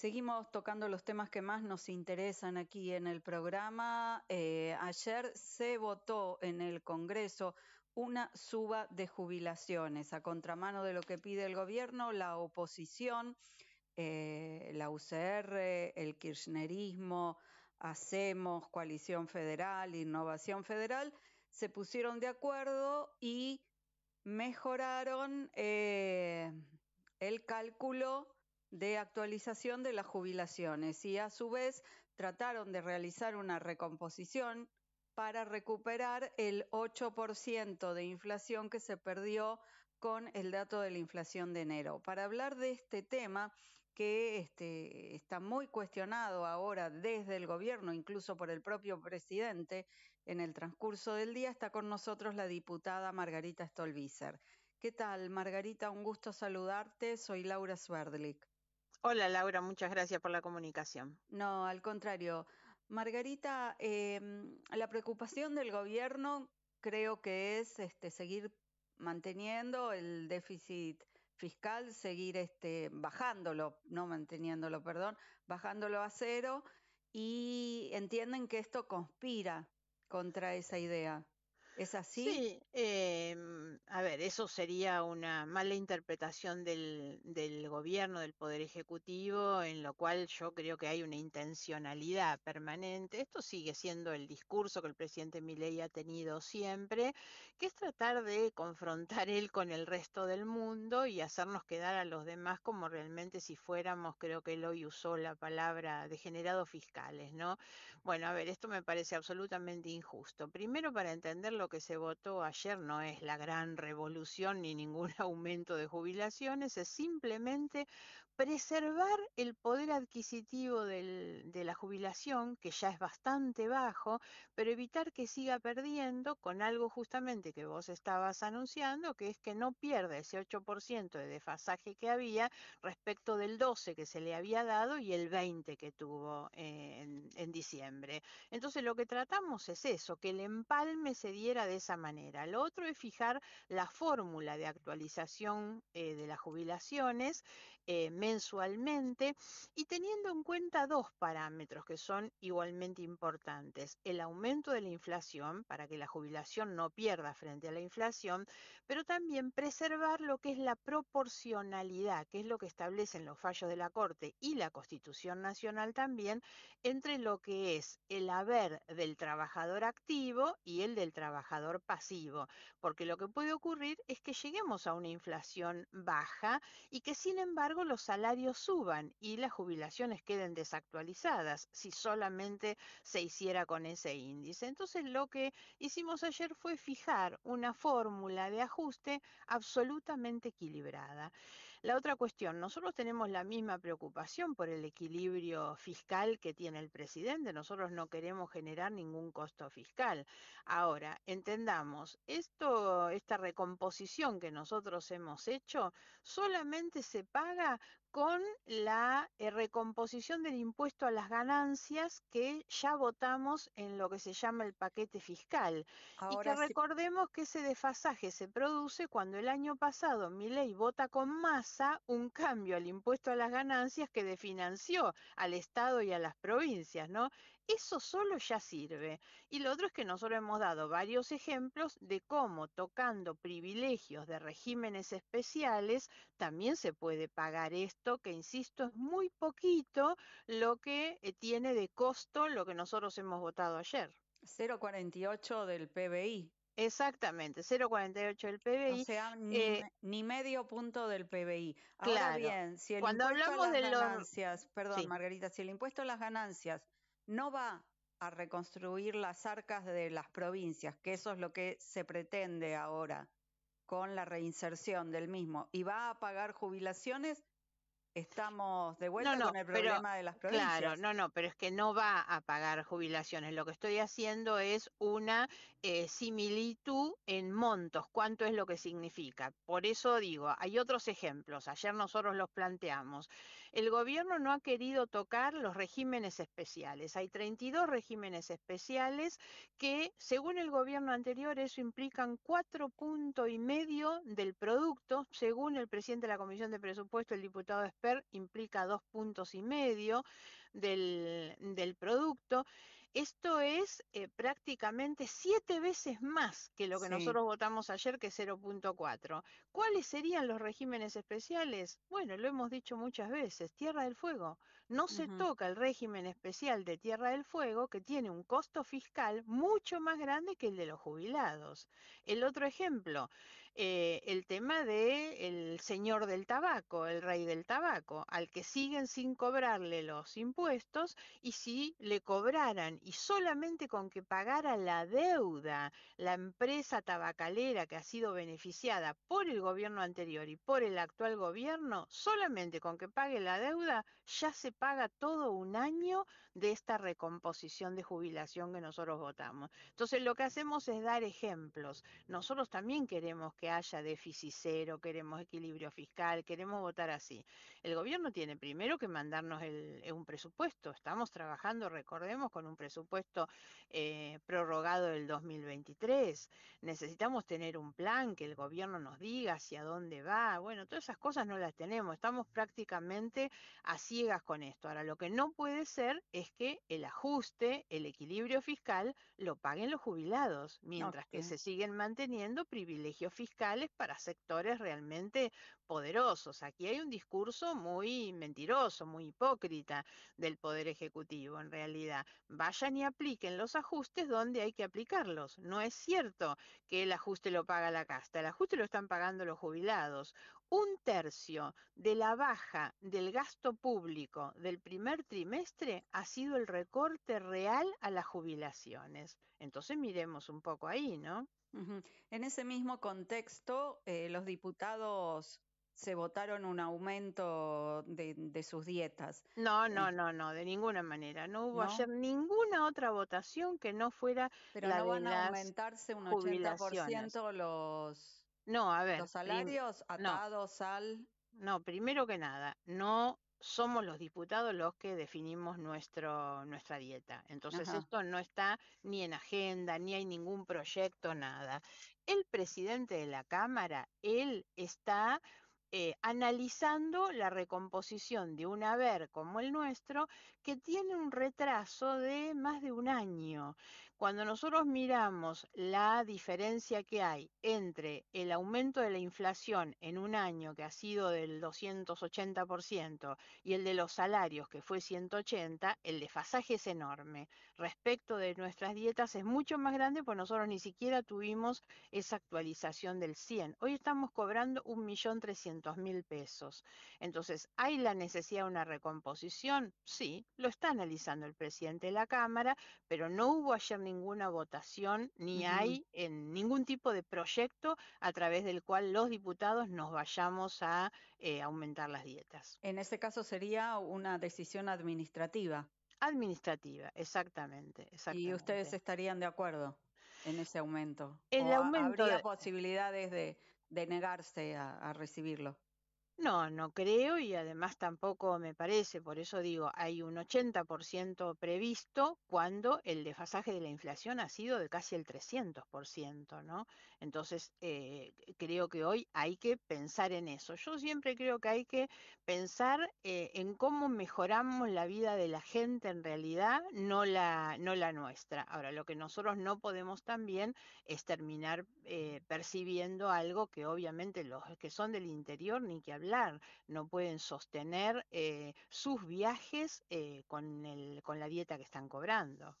Seguimos tocando los temas que más nos interesan aquí en el programa. Eh, ayer se votó en el Congreso una suba de jubilaciones. A contramano de lo que pide el gobierno, la oposición, eh, la UCR, el kirchnerismo, Hacemos, Coalición Federal, Innovación Federal, se pusieron de acuerdo y mejoraron eh, el cálculo de actualización de las jubilaciones y a su vez trataron de realizar una recomposición para recuperar el 8% de inflación que se perdió con el dato de la inflación de enero. Para hablar de este tema que este, está muy cuestionado ahora desde el gobierno, incluso por el propio presidente, en el transcurso del día está con nosotros la diputada Margarita Stolbizer. ¿Qué tal, Margarita? Un gusto saludarte. Soy Laura Sverdlik. Hola Laura, muchas gracias por la comunicación. No, al contrario. Margarita, eh, la preocupación del gobierno creo que es este, seguir manteniendo el déficit fiscal, seguir este, bajándolo, no manteniéndolo, perdón, bajándolo a cero y entienden que esto conspira contra esa idea. ¿Es así? Sí, em, a ver, eso sería una mala interpretación del, gobierno, del Poder Ejecutivo, en lo cual yo creo que hay una intencionalidad permanente. Esto sigue siendo el discurso que el presidente Milei ha tenido siempre, que es tratar de confrontar él con el resto del mundo y hacernos quedar a los demás como realmente si fuéramos, creo que él hoy usó la palabra degenerados fiscales, ¿no? Bueno, a ver, esto me parece absolutamente injusto. Primero, para entender lo que se votó ayer no es la gran revolución ni ningún aumento de jubilaciones, es simplemente preservar el poder adquisitivo de la jubilación, que ya es bastante bajo, pero evitar que siga perdiendo con algo justamente que vos estabas anunciando, que es que no pierda ese 8% de desfasaje que había respecto del 12 que se le había dado y el 20 que tuvo en, diciembre. Entonces lo que tratamos es eso, que el empalme se diera de esa manera. Lo otro es fijar la fórmula de actualización eh, de las jubilaciones. Eh, mensualmente y teniendo en cuenta dos parámetros que son igualmente importantes, el aumento de la inflación para que la jubilación no pierda frente a la inflación, pero también preservar lo que es la proporcionalidad, que es lo que establecen los fallos de la Corte y la Constitución Nacional también, entre lo que es el haber del trabajador activo y el del trabajador pasivo, porque lo que puede ocurrir es que lleguemos a una inflación baja y que sin embargo los salarios suban y las jubilaciones queden desactualizadas si solamente se hiciera con ese índice. Entonces lo que hicimos ayer fue fijar una fórmula de ajuste absolutamente equilibrada. La otra cuestión, nosotros tenemos la misma preocupación por el equilibrio fiscal que tiene el presidente, nosotros no queremos generar ningún costo fiscal. Ahora, entendamos, esto, esta recomposición que nosotros hemos hecho solamente se paga con la eh, recomposición del impuesto a las ganancias que ya votamos en lo que se llama el paquete fiscal. y que recordemos que ese desfasaje se produce cuando el año pasado ley vota con masa un cambio al impuesto a las ganancias que definanció al Estado y a las provincias, ¿no? Eso solo ya sirve. Y lo otro es que nosotros hemos dado varios ejemplos de cómo tocando privilegios de regímenes especiales también se puede pagar esto, que insisto, es muy poquito lo que eh, tiene de costo lo que nosotros hemos votado ayer. 0,48 del PBI. Exactamente, 0,48 del PBI. O sea, eh, ni, medio punto del PBI. claro, bien, si el cuando impuesto hablamos a las ganancias, perdón Margarita, si el impuesto a las ganancias no va a reconstruir las arcas de las provincias, que eso es lo que se pretende ahora con la reinserción del mismo, y va a pagar jubilaciones Estamos de vuelta con el problema de las provincias. Claro, no, no, pero es que no va a pagar jubilaciones. Lo que estoy haciendo es una eh, similitud en montos, cuánto es lo que significa. Por eso digo, hay otros ejemplos, ayer nosotros los planteamos. El gobierno no ha querido tocar los regímenes especiales. Hay 32 regímenes especiales que, según el gobierno anterior, eso implican cuatro punto y medio del producto, según el presidente de la Comisión de Presupuesto, el diputado implica dos puntos y medio del, producto. Esto es eh, prácticamente siete veces más que lo que nosotros votamos ayer, que 0.4. ¿Cuáles serían los regímenes especiales? Bueno, lo hemos dicho muchas veces, Tierra del Fuego no se toca el régimen especial de Tierra del Fuego, que tiene un costo fiscal mucho más grande que el de los jubilados. El otro ejemplo, eh, el tema de el señor del tabaco, el rey del tabaco, al que siguen sin cobrarle los impuestos y si le cobraran y solamente con que pagara la deuda, la empresa tabacalera que ha sido beneficiada por el gobierno anterior y por el actual gobierno, solamente con que pague la deuda ya se paga todo un año de esta recomposición de jubilación que nosotros votamos. Entonces lo que hacemos es dar ejemplos. Nosotros también queremos que haya déficit cero, queremos equilibrio fiscal, queremos votar así. El gobierno tiene primero que mandarnos eh, un presupuesto. Estamos trabajando, recordemos, con un presupuesto eh, prorrogado del 2023. Necesitamos tener un plan que el gobierno nos diga hacia dónde va. Bueno, todas esas cosas no las tenemos. Estamos prácticamente a ciegas con eso esto. Ahora, lo que no puede ser es que el ajuste, el equilibrio fiscal, lo paguen los jubilados, mientras que se siguen manteniendo privilegios fiscales para sectores realmente poderosos. Aquí hay un discurso muy mentiroso, muy hipócrita del Poder Ejecutivo, en realidad. Vayan y apliquen los ajustes donde hay que aplicarlos. No es cierto que el ajuste lo paga la casta, el ajuste lo están pagando los jubilados un tercio de la baja del gasto público del primer trimestre ha sido el recorte real a las jubilaciones. Entonces miremos un poco ahí, ¿no? En ese mismo contexto, eh, los diputados se votaron un aumento de, sus dietas. No, no, no, no, de ninguna manera. No hubo ayer ninguna otra votación que no fuera Pero la no van a aumentarse un 80% los no, a ver. Los salarios atados no, No, primero que nada, no somos los diputados los que definimos nuestro, nuestra dieta. Entonces esto no está ni en agenda, ni hay ningún proyecto, nada. El presidente de la Cámara, él está eh, analizando la recomposición de un haber como el nuestro, que tiene un retraso de más de un año. Cuando nosotros miramos la diferencia que hay entre el aumento de la inflación en un año que ha sido del 280% y el de los salarios que fue 180, el desfasaje es enorme. Respecto de nuestras dietas es mucho más grande porque nosotros ni siquiera tuvimos esa actualización del 100. Hoy estamos cobrando 1.300.000 pesos. Entonces, ¿hay la necesidad de una recomposición? Sí, lo está analizando el presidente de la Cámara, pero no hubo ayer ni ninguna votación ni hay en ningún tipo de proyecto a través del cual los diputados nos vayamos a eh, aumentar las dietas. En ese caso sería una decisión administrativa. Administrativa, exactamente, ¿Y ustedes estarían de acuerdo en ese aumento? El aumento. ¿Habría posibilidades de, negarse a recibirlo? No, no creo y además tampoco me parece, por eso digo, hay un 80% previsto cuando el desfasaje de la inflación ha sido de casi el 300%, ¿no? Entonces, eh, creo que hoy hay que pensar en eso. Yo siempre creo que hay que pensar eh, en cómo mejoramos la vida de la gente en realidad, no la, no la nuestra. Ahora, lo que nosotros no podemos también es terminar eh, percibiendo algo que obviamente los que son del interior ni que hablamos no pueden sostener eh, sus viajes eh, con, con la dieta que están cobrando.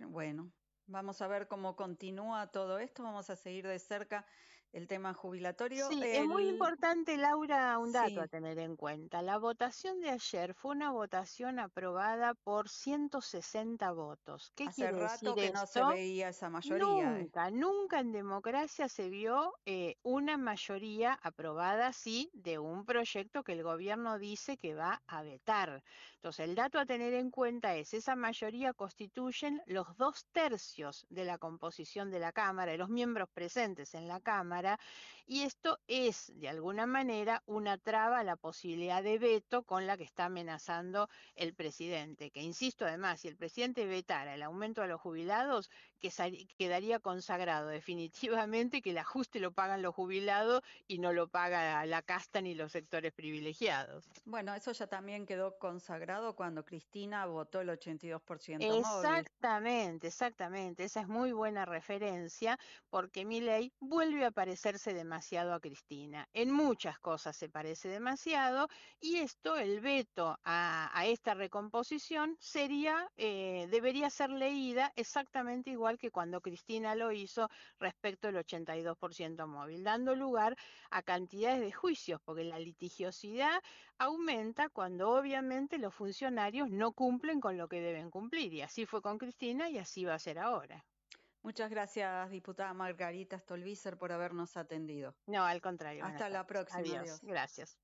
Bueno, Vamos a ver cómo continúa todo esto, vamos a seguir de cerca el tema jubilatorio. es muy importante, Laura, un dato a tener en cuenta. La votación de ayer fue una votación aprobada por 160 votos. ¿Qué Hace rato que no se veía esa mayoría. Eh. Nunca, en democracia se vio eh, una mayoría aprobada, así de un proyecto que el gobierno dice que va a vetar. Entonces, el dato a tener en cuenta es, esa mayoría constituyen los dos tercios de la composición de la Cámara, de los miembros presentes en la Cámara, y esto es de alguna manera una traba a la posibilidad de veto con la que está amenazando el presidente, que insisto además, si el presidente vetara el aumento a los jubilados, que quedaría consagrado definitivamente que el ajuste lo pagan los jubilados y no lo paga la casta ni los sectores privilegiados. Bueno, eso ya también quedó consagrado cuando Cristina votó el 82% Exactamente, exactamente, esa es muy buena referencia porque mi ley vuelve a aparecerse de demasiado a Cristina. En muchas cosas se parece demasiado y esto, el veto a, esta recomposición, sería, eh, debería ser leída exactamente igual que cuando Cristina lo hizo respecto al 82% móvil, dando lugar a cantidades de juicios, porque la litigiosidad aumenta cuando obviamente los funcionarios no cumplen con lo que deben cumplir. Y así fue con Cristina y así va a ser ahora. Muchas gracias, diputada Margarita Stolbizer, por habernos atendido. No, al contrario. Hasta la próxima. Adiós. Gracias.